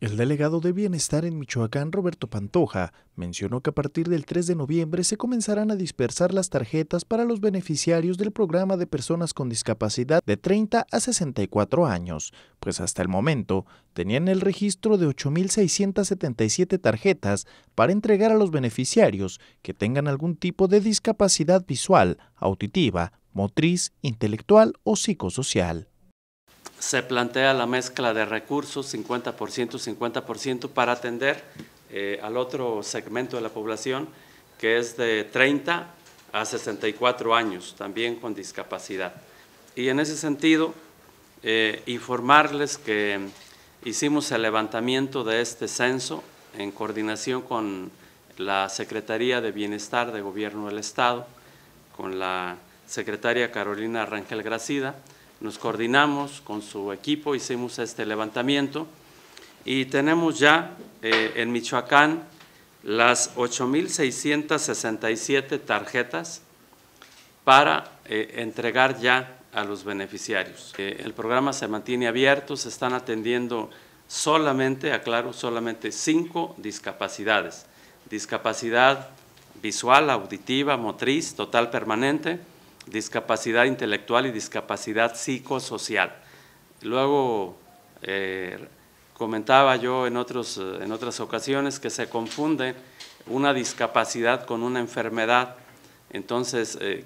El delegado de Bienestar en Michoacán, Roberto Pantoja, mencionó que a partir del 3 de noviembre se comenzarán a dispersar las tarjetas para los beneficiarios del programa de personas con discapacidad de 30 a 64 años, pues hasta el momento tenían el registro de 8.677 tarjetas para entregar a los beneficiarios que tengan algún tipo de discapacidad visual, auditiva, motriz, intelectual o psicosocial se plantea la mezcla de recursos 50%, 50% para atender eh, al otro segmento de la población que es de 30 a 64 años, también con discapacidad. Y en ese sentido, eh, informarles que hicimos el levantamiento de este censo en coordinación con la Secretaría de Bienestar de Gobierno del Estado, con la secretaria Carolina Rangel Gracida, nos coordinamos con su equipo, hicimos este levantamiento y tenemos ya eh, en Michoacán las 8.667 tarjetas para eh, entregar ya a los beneficiarios. Eh, el programa se mantiene abierto, se están atendiendo solamente, aclaro, solamente cinco discapacidades. Discapacidad visual, auditiva, motriz, total permanente, discapacidad intelectual y discapacidad psicosocial. Luego eh, comentaba yo en, otros, eh, en otras ocasiones que se confunde una discapacidad con una enfermedad. Entonces, eh,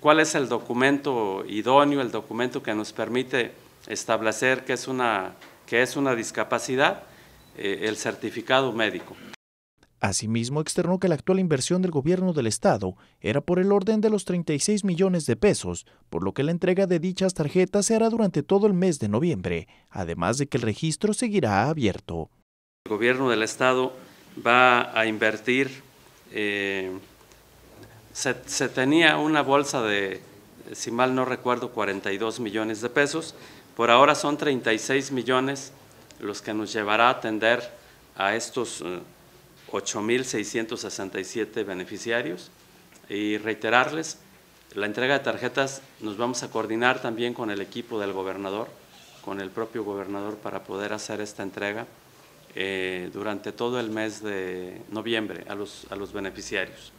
¿cuál es el documento idóneo, el documento que nos permite establecer que es una, que es una discapacidad? el certificado médico. Asimismo, externó que la actual inversión del gobierno del Estado era por el orden de los 36 millones de pesos, por lo que la entrega de dichas tarjetas se hará durante todo el mes de noviembre, además de que el registro seguirá abierto. El gobierno del Estado va a invertir, eh, se, tenía una bolsa de, si mal no recuerdo, 42 millones de pesos, por ahora son 36 millones los que nos llevará a atender a estos... Eh, 8.667 beneficiarios y reiterarles la entrega de tarjetas nos vamos a coordinar también con el equipo del gobernador, con el propio gobernador para poder hacer esta entrega eh, durante todo el mes de noviembre a los beneficiarios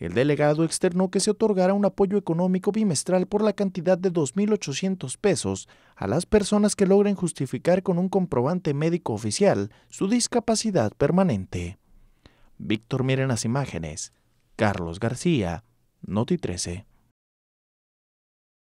el delegado externó que se otorgará un apoyo económico bimestral por la cantidad de 2.800 pesos a las personas que logren justificar con un comprobante médico oficial su discapacidad permanente. Víctor, miren las imágenes. Carlos García, Noti 13.